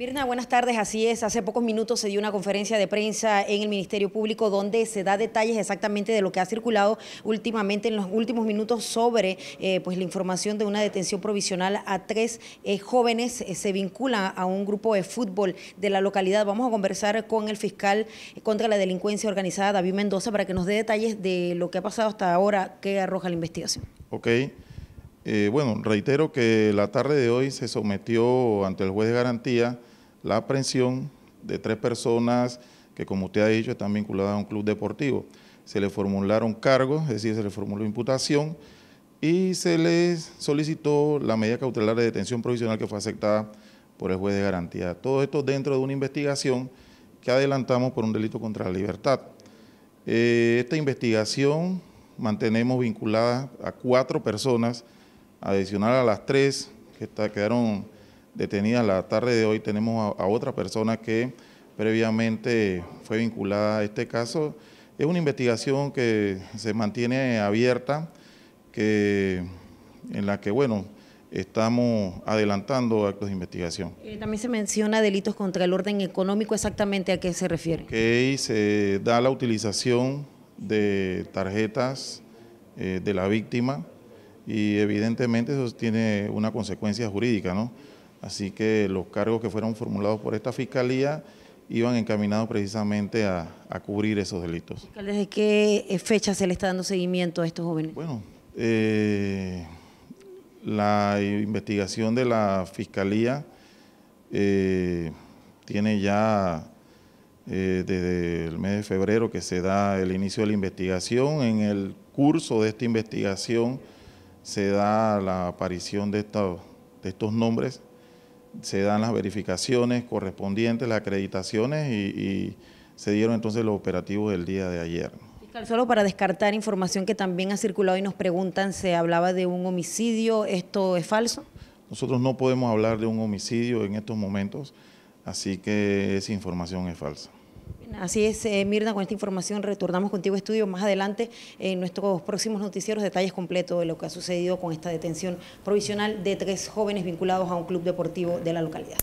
Mirna, buenas tardes. Así es, hace pocos minutos se dio una conferencia de prensa en el Ministerio Público donde se da detalles exactamente de lo que ha circulado últimamente en los últimos minutos sobre eh, pues la información de una detención provisional a tres eh, jóvenes. Eh, se vincula a un grupo de fútbol de la localidad. Vamos a conversar con el fiscal contra la delincuencia organizada, David Mendoza, para que nos dé detalles de lo que ha pasado hasta ahora que arroja la investigación. Ok. bueno, reitero que la tarde de hoy se sometió ante el juez de garantía la aprehensión de tres personas que, como usted ha dicho, están vinculadas a un club deportivo. Se le formularon cargos, es decir, se le formuló imputación y se les solicitó la medida cautelar de detención provisional que fue aceptada por el juez de garantía. Todo esto dentro de una investigación que adelantamos por un delito contra la libertad. Eh, esta investigación mantenemos vinculada a cuatro personas, adicional a las tres que quedaron detenida. La tarde de hoy tenemos a, otra persona que previamente fue vinculada a este caso. Es una investigación que se mantiene abierta, que, en la que, bueno, estamos adelantando actos de investigación. Eh, también se menciona delitos contra el orden económico, exactamente a qué se refiere. Que se da la utilización de tarjetas eh, de la víctima y evidentemente eso tiene una consecuencia jurídica, ¿no? Así que los cargos que fueron formulados por esta fiscalía iban encaminados precisamente a, cubrir esos delitos. ¿Desde qué eh, fecha se le está dando seguimiento a estos jóvenes? Bueno, eh, la investigación de la fiscalía eh, tiene ya desde el mes de febrero que se da el inicio de la investigación. En el curso de esta investigación se da la aparición de, de estos nombres se dan las verificaciones correspondientes, las acreditaciones y, se dieron entonces los operativos del día de ayer. Fiscal, solo para descartar información que también ha circulado y nos preguntan, se hablaba de un homicidio, ¿esto es falso? Nosotros no podemos hablar de un homicidio en estos momentos, así que esa información es falsa. Así es, eh, Mirna, con esta información retornamos contigo estudio más adelante en nuestros próximos noticieros detalles completos de lo que ha sucedido con esta detención provisional de tres jóvenes vinculados a un club deportivo de la localidad.